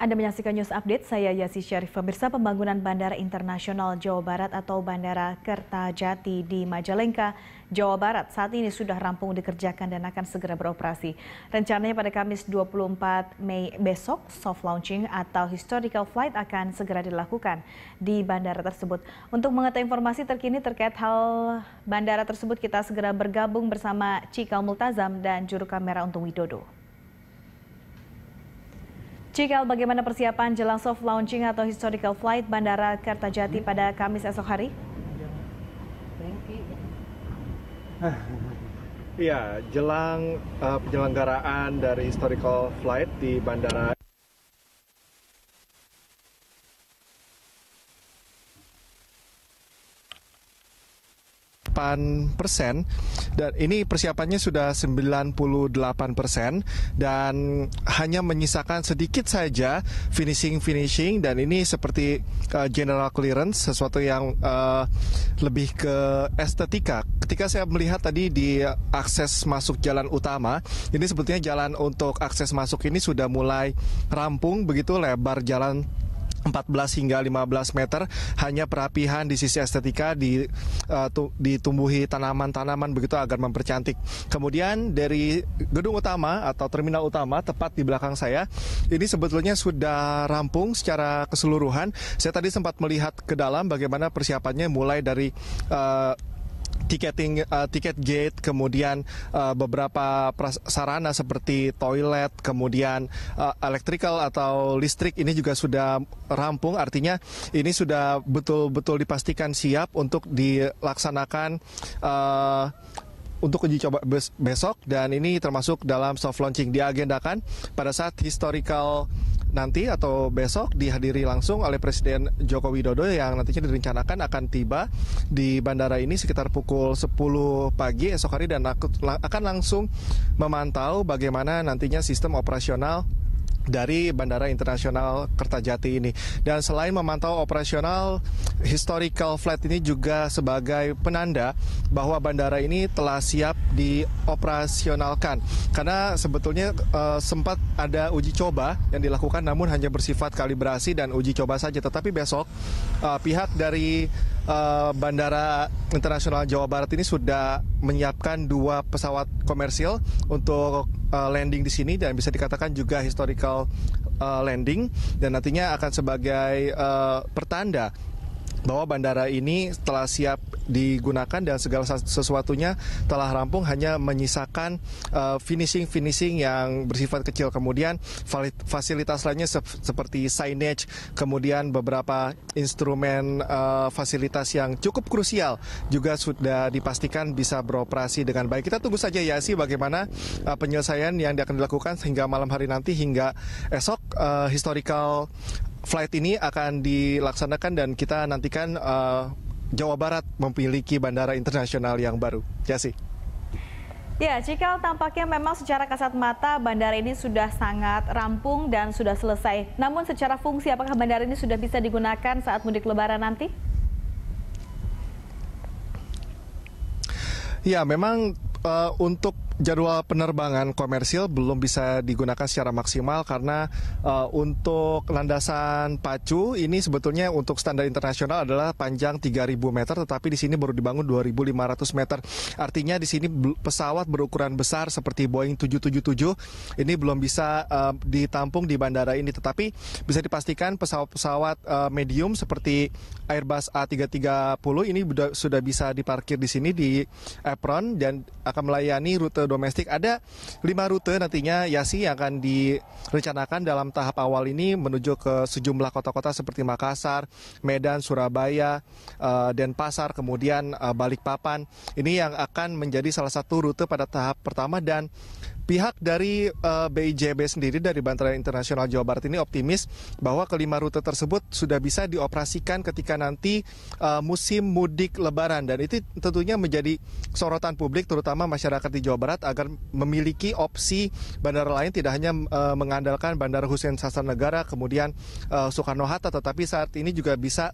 Anda menyaksikan news update, saya Yasi Syarif. Pemirsa pembangunan Bandara Internasional Jawa Barat atau Bandara Kertajati di Majalengka, Jawa Barat saat ini sudah rampung dikerjakan dan akan segera beroperasi. Rencananya pada Kamis 24 Mei besok, soft launching atau historical flight akan segera dilakukan di bandara tersebut. Untuk mengetahui informasi terkini terkait hal bandara tersebut, kita segera bergabung bersama Cika Multazam dan juru kamera Untung Widodo. Cikal, bagaimana persiapan jelang soft launching atau historical flight Bandara Kertajati hmm? pada Kamis esok hari? Iya, jelang uh, penyelenggaraan dari historical flight di Bandara persen dan ini persiapannya sudah 98 persen dan hanya menyisakan sedikit saja finishing finishing dan ini seperti uh, general clearance sesuatu yang uh, lebih ke estetika. Ketika saya melihat tadi di akses masuk jalan utama, ini sebetulnya jalan untuk akses masuk ini sudah mulai rampung begitu lebar jalan 14 hingga 15 meter hanya perapihan di sisi estetika di uh, ditumbuhi tanaman-tanaman begitu agar mempercantik. Kemudian dari gedung utama atau terminal utama tepat di belakang saya ini sebetulnya sudah rampung secara keseluruhan. Saya tadi sempat melihat ke dalam bagaimana persiapannya mulai dari uh, tiketing uh, tiket gate, kemudian uh, beberapa sarana seperti toilet, kemudian uh, electrical atau listrik ini juga sudah rampung. Artinya ini sudah betul-betul dipastikan siap untuk dilaksanakan uh, untuk uji coba besok dan ini termasuk dalam soft launching diagendakan pada saat historical nanti atau besok dihadiri langsung oleh Presiden Joko Widodo yang nantinya direncanakan akan tiba di bandara ini sekitar pukul 10 pagi esok hari dan akan langsung memantau bagaimana nantinya sistem operasional dari Bandara Internasional Kertajati ini. Dan selain memantau operasional, historical flight ini juga sebagai penanda bahwa bandara ini telah siap dioperasionalkan. Karena sebetulnya e, sempat ada uji coba yang dilakukan namun hanya bersifat kalibrasi dan uji coba saja. Tetapi besok e, pihak dari e, Bandara Internasional Jawa Barat ini sudah menyiapkan dua pesawat komersil untuk uh, landing di sini dan bisa dikatakan juga historical uh, landing dan nantinya akan sebagai uh, pertanda bahwa bandara ini telah siap digunakan dan segala sesuatunya telah rampung hanya menyisakan eh, finishing-finishing uh, yang bersifat kecil. Kemudian fasilitas lainnya se seperti signage, kemudian beberapa instrumen uh, fasilitas yang cukup krusial juga sudah dipastikan bisa beroperasi dengan baik. Kita tunggu saja ya sih bagaimana uh, penyelesaian yang akan dilakukan sehingga malam hari nanti hingga esok uh, historical flight ini akan dilaksanakan dan kita nantikan uh, Jawa Barat memiliki bandara internasional yang baru. Jasi. Ya, Cikal tampaknya memang secara kasat mata bandara ini sudah sangat rampung dan sudah selesai. Namun secara fungsi apakah bandara ini sudah bisa digunakan saat mudik lebaran nanti? Ya, memang uh, untuk jadwal penerbangan komersil belum bisa digunakan secara maksimal karena uh, untuk landasan pacu ini sebetulnya untuk standar internasional adalah panjang 3.000 meter tetapi di sini baru dibangun 2.500 meter. Artinya di sini pesawat berukuran besar seperti Boeing 777 ini belum bisa uh, ditampung di bandara ini tetapi bisa dipastikan pesawat-pesawat uh, medium seperti Airbus A330 ini sudah bisa diparkir di sini di apron dan akan melayani rute domestik. Ada lima rute nantinya Yasi yang akan direncanakan dalam tahap awal ini menuju ke sejumlah kota-kota seperti Makassar, Medan, Surabaya, eh, Denpasar, kemudian eh, Balikpapan. Ini yang akan menjadi salah satu rute pada tahap pertama dan Pihak dari uh, eh, BIJB sendiri dari Bandara Internasional Jawa Barat ini optimis bahwa kelima rute tersebut sudah bisa dioperasikan ketika nanti uh, musim mudik lebaran dan itu tentunya menjadi sorotan publik terutama masyarakat di Jawa Barat agar memiliki opsi bandara lain tidak hanya uh, mengandalkan Bandara Hussein Sastra Negara kemudian uh, Soekarno Hatta tetapi saat ini juga bisa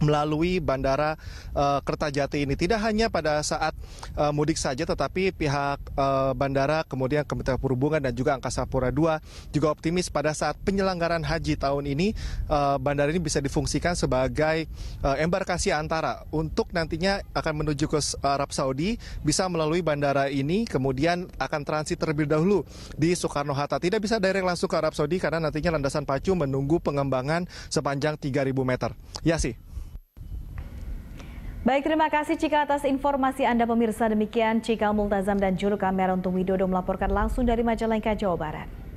melalui bandara uh, Kertajati ini. Tidak hanya pada saat uh, mudik saja, tetapi pihak uh, bandara, kemudian Kementerian Perhubungan dan juga Angkasa Pura II juga optimis pada saat penyelenggaran haji tahun ini, uh, bandara ini bisa difungsikan sebagai uh, embarkasi antara untuk nantinya akan menuju ke Arab Saudi bisa melalui bandara ini, kemudian akan transit terlebih dahulu di Soekarno-Hatta. Tidak bisa direct langsung ke Arab Saudi karena nantinya landasan pacu menunggu pengembangan sepanjang 3.000 meter. Ya sih. Baik, terima kasih Cika atas informasi Anda pemirsa. Demikian Cika Multazam dan juru kamera untuk Widodo melaporkan langsung dari Majalengka, Jawa Barat.